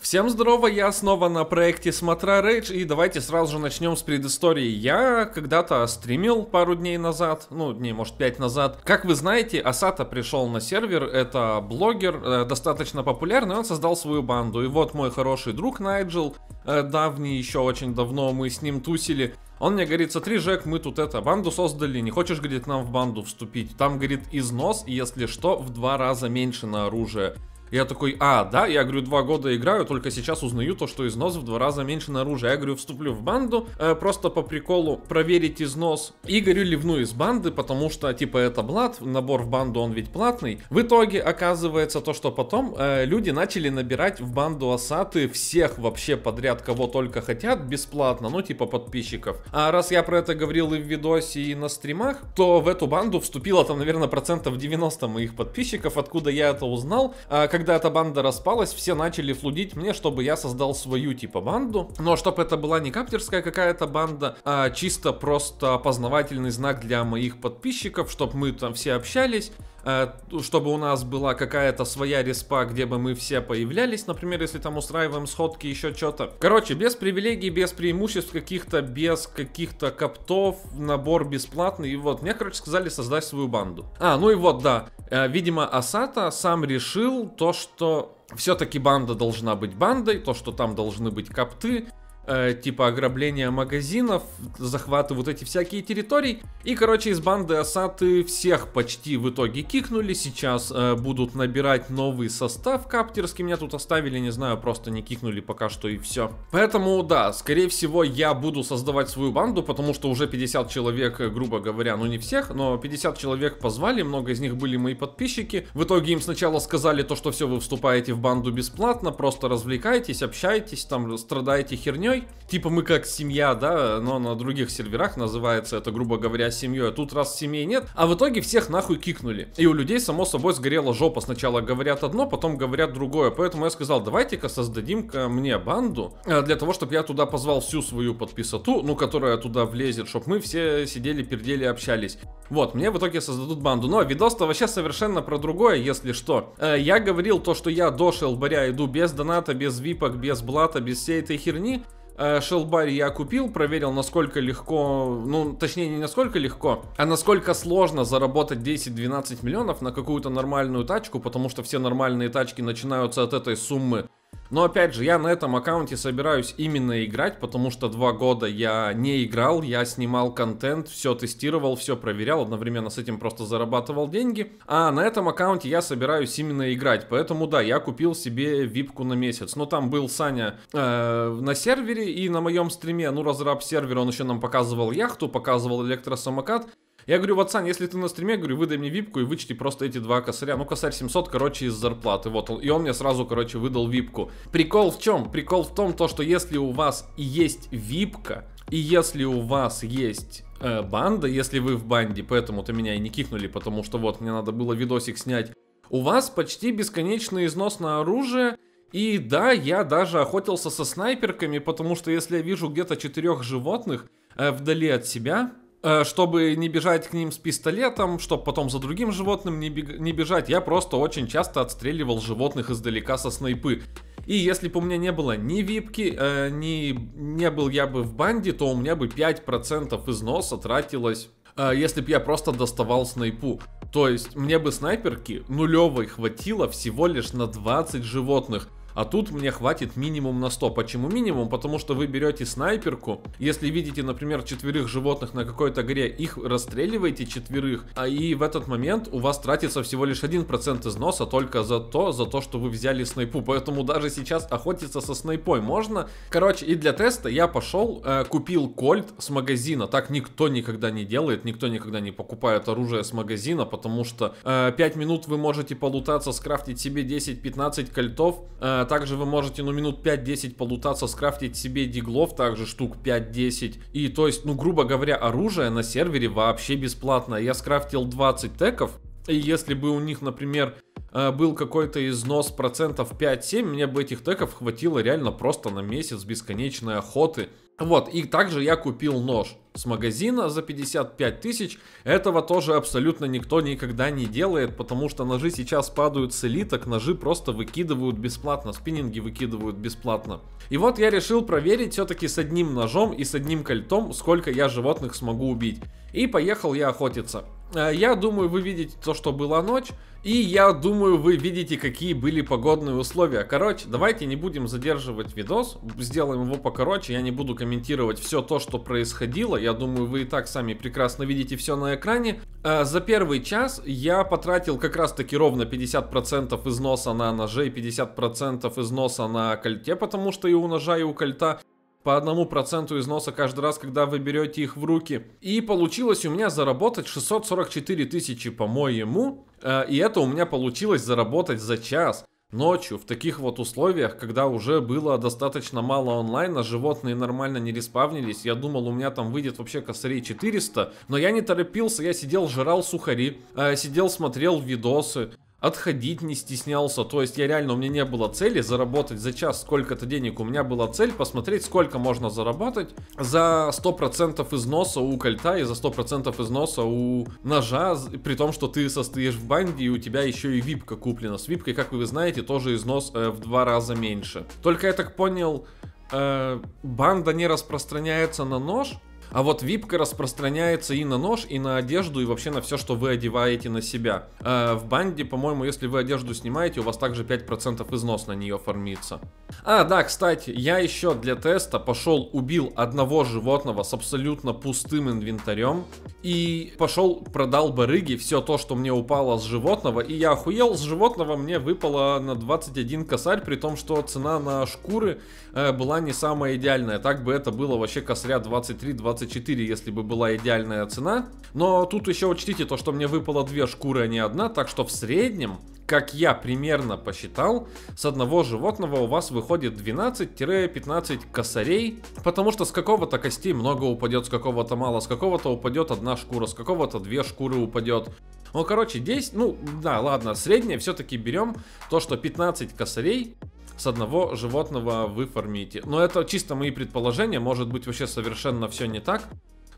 Всем здорово, я снова на проекте Смотра Рейдж, и давайте сразу же начнем с предыстории. Я когда-то стримил пару дней назад, ну, дней, может, пять назад. Как вы знаете, Асата пришел на сервер, это блогер, э, достаточно популярный, он создал свою банду. И вот мой хороший друг Найджел, э, давний еще очень давно мы с ним тусили, он мне говорит, смотри, Жек, мы тут это, банду создали, не хочешь, говорит, нам в банду вступить? Там, говорит, износ, если что, в два раза меньше на оружие. Я такой, а, да, я, говорю, два года играю, только сейчас узнаю то, что износ в два раза меньше на оружие. Я, говорю, вступлю в банду, э, просто по приколу проверить износ. И, говорю, ливну из банды, потому что, типа, это блат, набор в банду, он ведь платный. В итоге оказывается то, что потом э, люди начали набирать в банду Асаты всех вообще подряд, кого только хотят, бесплатно, ну, типа, подписчиков. А раз я про это говорил и в видосе, и на стримах, то в эту банду вступило там, наверное, процентов 90 моих подписчиков, откуда я это узнал. А, когда эта банда распалась, все начали флудить мне, чтобы я создал свою типа банду. Но чтобы это была не каптерская какая-то банда, а чисто просто опознавательный знак для моих подписчиков, чтобы мы там все общались. А, чтобы у нас была какая-то своя респа, где бы мы все появлялись, например, если там устраиваем сходки, еще что-то. Короче, без привилегий, без преимуществ каких-то, без каких-то коптов, набор бесплатный, и вот. Мне, короче, сказали создать свою банду. А, ну и вот, да, э, видимо, Асата сам решил то, что все-таки банда должна быть бандой, то, что там должны быть копты, э, типа ограбления магазинов, захваты вот эти всякие территории. И, короче, из банды Асаты всех почти в итоге кикнули. Сейчас э, будут набирать новый состав каптерский. Меня тут оставили, не знаю, просто не кикнули пока что и все. Поэтому, да, скорее всего, я буду создавать свою банду, потому что уже 50 человек, э, грубо говоря, ну не всех, но 50 человек позвали, много из них были мои подписчики. В итоге им сначала сказали то, что все, вы вступаете в банду бесплатно, просто развлекайтесь, общайтесь, там страдаете херней семьей, типа, типа мы как семья, да, но на других серверах называется это, грубо говоря, семьей, а тут раз семей нет, а в итоге всех нахуй кикнули. И у людей, само собой, сгорела жопа. Сначала говорят одно, потом говорят другое. Поэтому я сказал, давайте-ка создадим ко мне банду, э, для того, чтобы я туда позвал всю свою подписоту, ну, которая туда влезет, чтобы мы все сидели, пердели, общались. Вот, мне в итоге создадут банду. Но видос-то вообще совершенно про другое, если что. Э, я говорил то, что я до Шелбаря иду без доната, без випок, без блата, без всей этой херни. Э, Шелбарь я купил, проверил, насколько легко, ну, точнее, не насколько легко, а насколько сложно заработать 10-12 миллионов на какую-то нормальную тачку, потому что все нормальные тачки начинаются от этой суммы но опять же, я на этом аккаунте собираюсь именно играть, потому что два года я не играл, я снимал контент, все тестировал, все проверял, одновременно с этим просто зарабатывал деньги. А на этом аккаунте я собираюсь именно играть, поэтому да, я купил себе випку на месяц. Но там был Саня э, на сервере и на моем стриме, ну разраб сервера, он еще нам показывал яхту, показывал электросамокат. Я говорю, вот, Сань, если ты на стриме, говорю, выдай мне випку и вычти просто эти два косаря. Ну, косарь 700, короче, из зарплаты. Вот, и он мне сразу, короче, выдал випку. Прикол в чем? Прикол в том, то, что если у вас есть випка, и если у вас есть э, банда, если вы в банде, поэтому-то меня и не кикнули, потому что вот мне надо было видосик снять, у вас почти бесконечный износ на оружие, и да, я даже охотился со снайперками, потому что если я вижу где-то четырех животных э, вдали от себя, Э, чтобы не бежать к ним с пистолетом, чтобы потом за другим животным не, бег... не бежать, я просто очень часто отстреливал животных издалека со снайпы. И если бы у меня не было ни випки, э, ни не был я бы в банде, то у меня бы 5% износа тратилось, э, если бы я просто доставал снайпу. То есть мне бы снайперки нулевой хватило всего лишь на 20 животных. А тут мне хватит минимум на 100. Почему минимум? Потому что вы берете снайперку, если видите, например, четверых животных на какой-то горе, их расстреливаете четверых, а и в этот момент у вас тратится всего лишь 1% износа только за то, за то, что вы взяли снайпу. Поэтому даже сейчас охотиться со снайпой можно. Короче, и для теста я пошел, э, купил кольт с магазина. Так никто никогда не делает, никто никогда не покупает оружие с магазина, потому что э, 5 минут вы можете полутаться, скрафтить себе 10-15 кольтов, э, также вы можете, ну, минут 5-10 полутаться, скрафтить себе диглов, также штук 5-10. И, то есть, ну, грубо говоря, оружие на сервере вообще бесплатно. Я скрафтил 20 теков, и если бы у них, например, э, был какой-то износ процентов 5-7, мне бы этих теков хватило реально просто на месяц бесконечной охоты. Вот, и также я купил нож с магазина за 55 тысяч. Этого тоже абсолютно никто никогда не делает, потому что ножи сейчас падают с элиток, ножи просто выкидывают бесплатно, спиннинги выкидывают бесплатно. И вот я решил проверить все-таки с одним ножом и с одним кольтом, сколько я животных смогу убить. И поехал я охотиться. Э, я думаю, вы видите то, что была ночь. И я думаю, вы видите, какие были погодные условия. Короче, давайте не будем задерживать видос, сделаем его покороче. Я не буду комментировать все то, что происходило. Я думаю, вы и так сами прекрасно видите все на экране. Э, за первый час я потратил как раз таки ровно 50% износа на ноже и 50% износа на кольте, потому что и у ножа, и у кольта по одному проценту износа каждый раз, когда вы берете их в руки. И получилось у меня заработать 644 тысячи, по-моему. Э, и это у меня получилось заработать за час. Ночью, в таких вот условиях, когда уже было достаточно мало онлайна, животные нормально не респавнились, я думал, у меня там выйдет вообще косарей 400, но я не торопился, я сидел, жрал сухари, э, сидел, смотрел видосы, отходить не стеснялся. То есть я реально, у меня не было цели заработать за час сколько-то денег. У меня была цель посмотреть, сколько можно заработать за 100% износа у кольта и за 100% износа у ножа, при том, что ты состоишь в банде и у тебя еще и випка куплена. С випкой, как вы знаете, тоже износ э, в два раза меньше. Только я так понял, э, банда не распространяется на нож, а вот випка распространяется и на нож, и на одежду, и вообще на все, что вы одеваете на себя. Э, в банде, по-моему, если вы одежду снимаете, у вас также 5% износ на нее формится. А, да, кстати, я еще для теста пошел убил одного животного с абсолютно пустым инвентарем и пошел продал барыги все то, что мне упало с животного, и я охуел, с животного мне выпало на 21 косарь, при том, что цена на шкуры э, была не самая идеальная, так бы это было вообще косаря 23-24 24, если бы была идеальная цена. Но тут еще учтите то, что мне выпало две шкуры, а не одна, так что в среднем, как я примерно посчитал, с одного животного у вас выходит 12-15 косарей, потому что с какого-то кости много упадет, с какого-то мало, с какого-то упадет одна шкура, с какого-то две шкуры упадет. Ну, короче, здесь, ну, да, ладно, среднее все-таки берем то, что 15 косарей с одного животного вы фармите. Но это чисто мои предположения, может быть вообще совершенно все не так.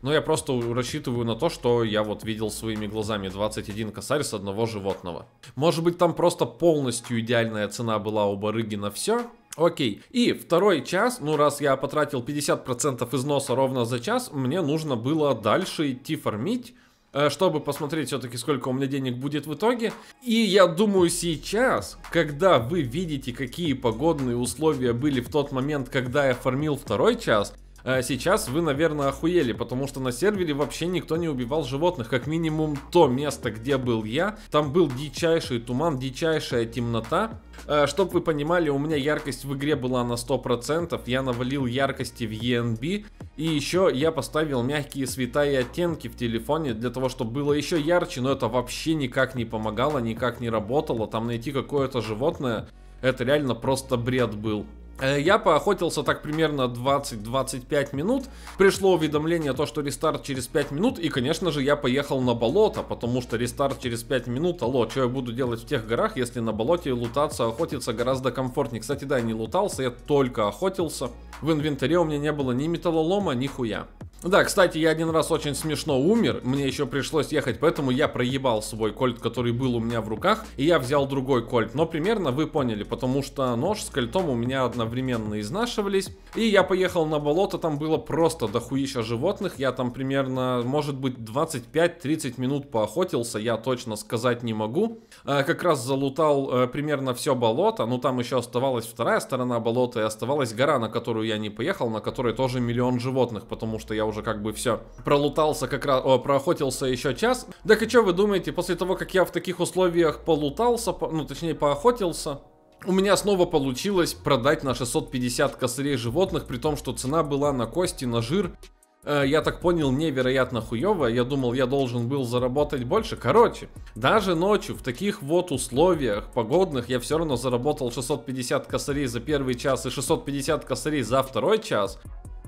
Но я просто рассчитываю на то, что я вот видел своими глазами 21 косарь с одного животного. Может быть там просто полностью идеальная цена была у барыги на все? Окей. И второй час, ну раз я потратил 50% износа ровно за час, мне нужно было дальше идти фармить. Э, чтобы посмотреть все-таки, сколько у меня денег будет в итоге. И я думаю сейчас, когда вы видите, какие погодные условия были в тот момент, когда я фармил второй час, Э, сейчас вы, наверное, охуели, потому что на сервере вообще никто не убивал животных. Как минимум то место, где был я. Там был дичайший туман, дичайшая темнота. Э, чтобы вы понимали, у меня яркость в игре была на 100%. Я навалил яркости в ENB. И еще я поставил мягкие света и оттенки в телефоне для того, чтобы было еще ярче. Но это вообще никак не помогало, никак не работало. Там найти какое-то животное, это реально просто бред был. Э, я поохотился так примерно 20-25 минут. Пришло уведомление о том, что рестарт через 5 минут. И, конечно же, я поехал на болото, потому что рестарт через 5 минут. Алло, что я буду делать в тех горах, если на болоте лутаться, охотиться гораздо комфортнее. Кстати, да, я не лутался, я только охотился. В инвентаре у меня не было ни металлолома, ни хуя. Да, кстати, я один раз очень смешно умер, мне еще пришлось ехать, поэтому я проебал свой кольт, который был у меня в руках, и я взял другой кольт. Но примерно вы поняли, потому что нож с кольтом у меня одновременно изнашивались, и я поехал на болото, там было просто дохуища животных, я там примерно, может быть, 25-30 минут поохотился, я точно сказать не могу. А, как раз залутал э, примерно все болото, но ну, там еще оставалась вторая сторона болота, и оставалась гора, на которую я не поехал, на которой тоже миллион животных, потому что я уже как бы все пролутался, как раз, о, проохотился еще час. Так и что вы думаете, после того, как я в таких условиях полутался, по, ну точнее поохотился, у меня снова получилось продать на 650 косарей животных, при том, что цена была на кости, на жир. Э, я так понял, невероятно хуево. Я думал, я должен был заработать больше. Короче, даже ночью в таких вот условиях погодных я все равно заработал 650 косарей за первый час и 650 косарей за второй час.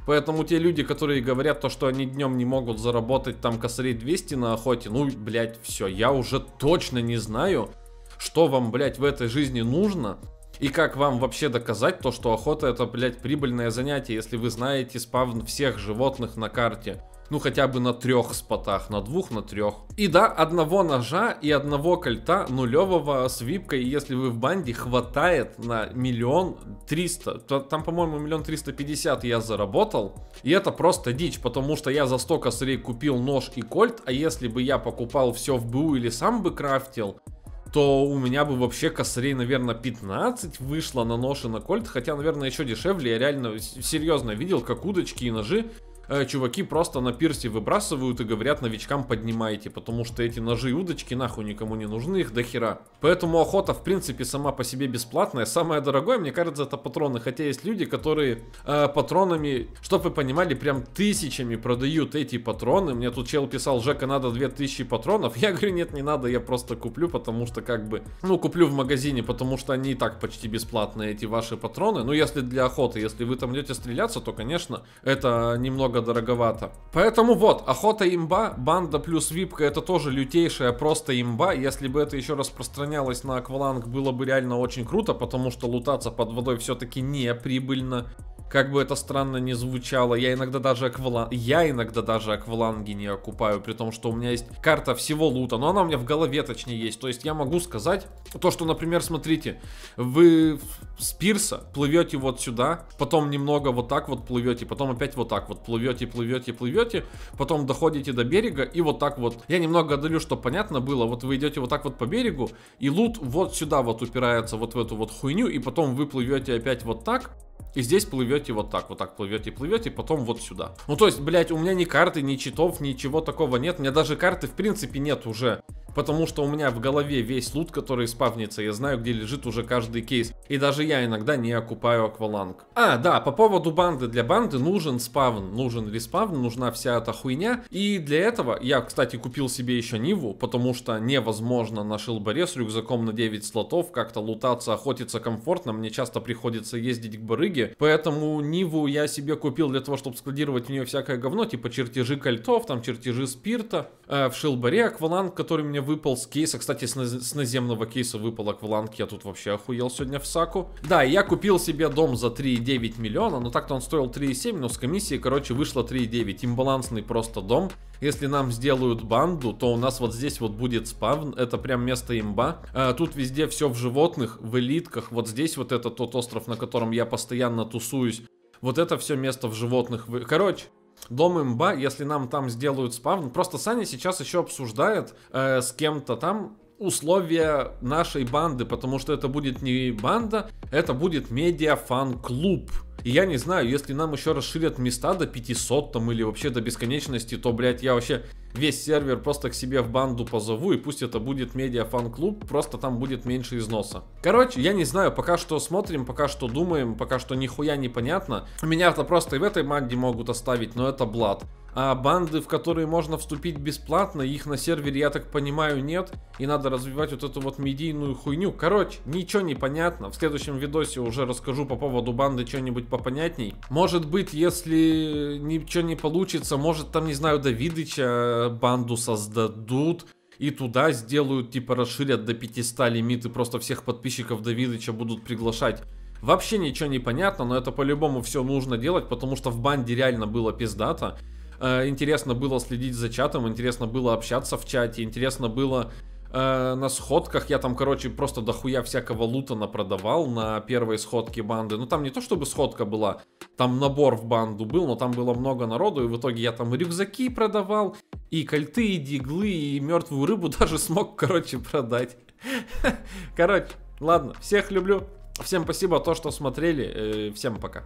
Поэтому те люди, которые говорят то, что они днем не могут заработать там косарей 200 на охоте, ну, блядь, все, я уже точно не знаю, что вам, блядь, в этой жизни нужно, и как вам вообще доказать то, что охота это, блядь, прибыльное занятие, если вы знаете спавн всех животных на карте, ну хотя бы на трех спотах, на двух, на трех. И да, одного ножа и одного кольта нулевого с випкой, если вы в банде, хватает на миллион триста. Там, по-моему, миллион триста пятьдесят я заработал. И это просто дичь, потому что я за 100 косарей купил нож и кольт, а если бы я покупал все в БУ или сам бы крафтил, то у меня бы вообще косарей, наверное, 15 вышло на нож и на кольт. Хотя, наверное, еще дешевле. Я реально серьезно видел, как удочки и ножи Э, чуваки просто на пирсе выбрасывают и говорят новичкам поднимайте, потому что эти ножи и удочки нахуй никому не нужны, их до хера. Поэтому охота в принципе сама по себе бесплатная. Самое дорогое, мне кажется, это патроны. Хотя есть люди, которые э, патронами, чтобы вы понимали, прям тысячами продают эти патроны. Мне тут чел писал, Жека, надо 2000 патронов. Я говорю, нет, не надо, я просто куплю, потому что как бы, ну, куплю в магазине, потому что они и так почти бесплатные, эти ваши патроны. Ну, если для охоты, если вы там идете стреляться, то, конечно, это немного немного дороговато. Поэтому вот, охота имба, банда плюс випка это тоже лютейшая просто имба. Если бы это еще распространялось на акваланг, было бы реально очень круто, потому что лутаться под водой все-таки не прибыльно. Как бы это странно не звучало, я иногда даже аквалан... я иногда даже акваланги не окупаю, при том, что у меня есть карта всего лута, но она у меня в голове точнее есть. То есть я могу сказать то, что, например, смотрите, вы с пирса плывете вот сюда, потом немного вот так вот плывете, потом опять вот так вот плывете, плывете, плывете, потом доходите до берега и вот так вот. Я немного отдалю, чтобы понятно было, вот вы идете вот так вот по берегу, и лут вот сюда вот упирается вот в эту вот хуйню, и потом вы плывете опять вот так, и здесь плывете вот так, вот так плывете, плывете, потом вот сюда. Ну то есть, блять, у меня ни карты, ни читов, ничего такого нет. У меня даже карты в принципе нет уже. Потому что у меня в голове весь лут, который спавнится, я знаю, где лежит уже каждый кейс. И даже я иногда не окупаю акваланг. А, да, по поводу банды. Для банды нужен спавн, нужен респавн, нужна вся эта хуйня. И для этого я, кстати, купил себе еще Ниву, потому что невозможно на шилборе с рюкзаком на 9 слотов как-то лутаться, охотиться комфортно. Мне часто приходится ездить к барыге, поэтому Ниву я себе купил для того, чтобы складировать в нее всякое говно, типа чертежи кольтов, там чертежи спирта. Э, в шилборе акваланг, который мне сегодня выпал с кейса. Кстати, с, наз... с наземного кейса выпал акваланг. Я тут вообще охуел сегодня в саку. Да, я купил себе дом за 3,9 миллиона. Но так-то он стоил 3,7, но с комиссии, короче, вышло 3,9. Имбалансный просто дом. Если нам сделают банду, то у нас вот здесь вот будет спавн. Это прям место имба. А, тут везде все в животных, в элитках. Вот здесь вот это тот остров, на котором я постоянно тусуюсь. Вот это все место в животных. Короче, Дом имба, если нам там сделают спавн. Просто Саня сейчас еще обсуждает э, с кем-то там условия нашей банды, потому что это будет не банда, это будет медиа-фан-клуб. И я не знаю, если нам еще расширят места до 500 там или вообще до бесконечности, то, блядь, я вообще весь сервер просто к себе в банду позову, и пусть это будет медиа-фан-клуб, просто там будет меньше износа. Короче, я не знаю, пока что смотрим, пока что думаем, пока что нихуя непонятно. Меня-то просто и в этой банде могут оставить, но это блат. А банды, в которые можно вступить бесплатно, их на сервере, я так понимаю, нет. И надо развивать вот эту вот медийную хуйню. Короче, ничего не понятно. В следующем видосе уже расскажу по поводу банды что-нибудь попонятней. Может быть, если ничего не получится, может там, не знаю, Давидыча э, банду создадут и туда сделают, типа расширят до 500 лимит и просто всех подписчиков Давидыча будут приглашать. Вообще ничего не понятно, но это по-любому все нужно делать, потому что в банде реально было пиздато. Э, интересно было следить за чатом, интересно было общаться в чате, интересно было Э, на сходках я там, короче, просто дохуя всякого лута напродавал на первой сходке банды. Ну там не то чтобы сходка была, там набор в банду был, но там было много народу, и в итоге я там рюкзаки продавал, и кольты, и диглы, и мертвую рыбу даже смог, короче, продать. Короче, ладно, всех люблю. Всем спасибо, то, что смотрели. Э, всем пока.